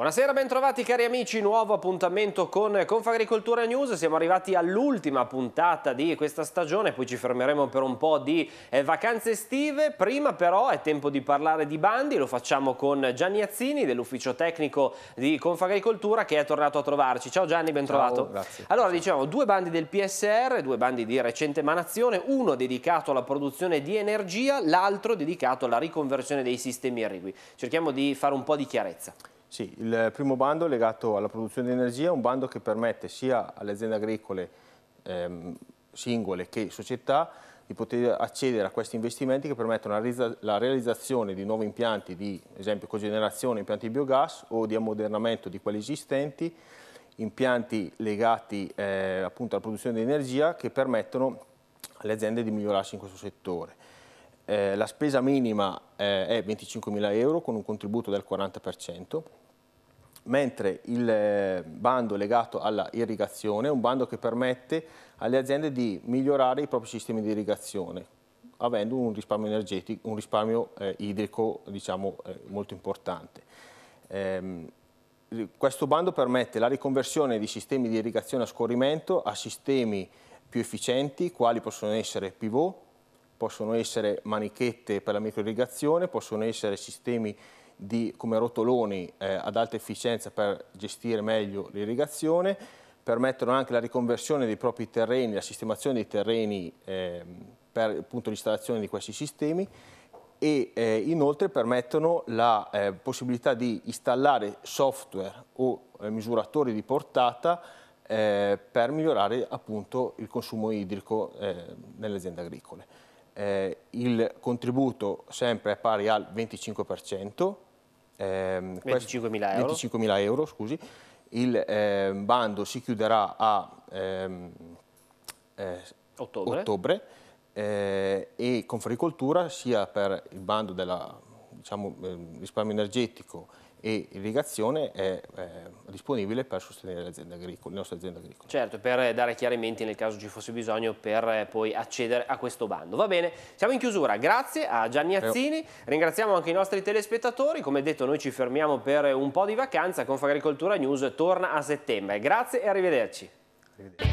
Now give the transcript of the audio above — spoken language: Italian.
Buonasera, bentrovati cari amici, nuovo appuntamento con Confagricoltura News, siamo arrivati all'ultima puntata di questa stagione, poi ci fermeremo per un po' di eh, vacanze estive, prima però è tempo di parlare di bandi, lo facciamo con Gianni Azzini dell'ufficio tecnico di Confagricoltura che è tornato a trovarci. Ciao Gianni, bentrovato. grazie. Allora diciamo due bandi del PSR, due bandi di recente emanazione, uno dedicato alla produzione di energia, l'altro dedicato alla riconversione dei sistemi irrigui. Cerchiamo di fare un po' di chiarezza. Sì, il primo bando è legato alla produzione di energia, è un bando che permette sia alle aziende agricole ehm, singole che società di poter accedere a questi investimenti che permettono la realizzazione di nuovi impianti di esempio cogenerazione, impianti di biogas o di ammodernamento di quelli esistenti, impianti legati eh, appunto alla produzione di energia che permettono alle aziende di migliorarsi in questo settore. Eh, la spesa minima eh, è 25.000 euro con un contributo del 40%, mentre il eh, bando legato alla irrigazione è un bando che permette alle aziende di migliorare i propri sistemi di irrigazione, avendo un risparmio energetico, un risparmio eh, idrico diciamo, eh, molto importante. Ehm, questo bando permette la riconversione di sistemi di irrigazione a scorrimento a sistemi più efficienti, quali possono essere pivot, possono essere manichette per la microirrigazione, possono essere sistemi di, come rotoloni eh, ad alta efficienza per gestire meglio l'irrigazione, permettono anche la riconversione dei propri terreni, la sistemazione dei terreni eh, per l'installazione di questi sistemi e eh, inoltre permettono la eh, possibilità di installare software o eh, misuratori di portata eh, per migliorare appunto il consumo idrico eh, nelle aziende agricole. Eh, il contributo sempre è pari al 25%, Ehm, 25.000 euro. 25 euro scusi. Il eh, bando si chiuderà a ehm, eh, ottobre, ottobre eh, e Confagricoltura sia per il bando del diciamo, ehm, risparmio energetico e l'irrigazione è, è eh, disponibile per sostenere aziende le nostre aziende agricole. Certo, per dare chiarimenti nel caso ci fosse bisogno per eh, poi accedere a questo bando. Va bene, siamo in chiusura, grazie a Gianni Azzini, ringraziamo anche i nostri telespettatori, come detto noi ci fermiamo per un po' di vacanza, Confagricoltura News torna a settembre. Grazie e arrivederci. arrivederci.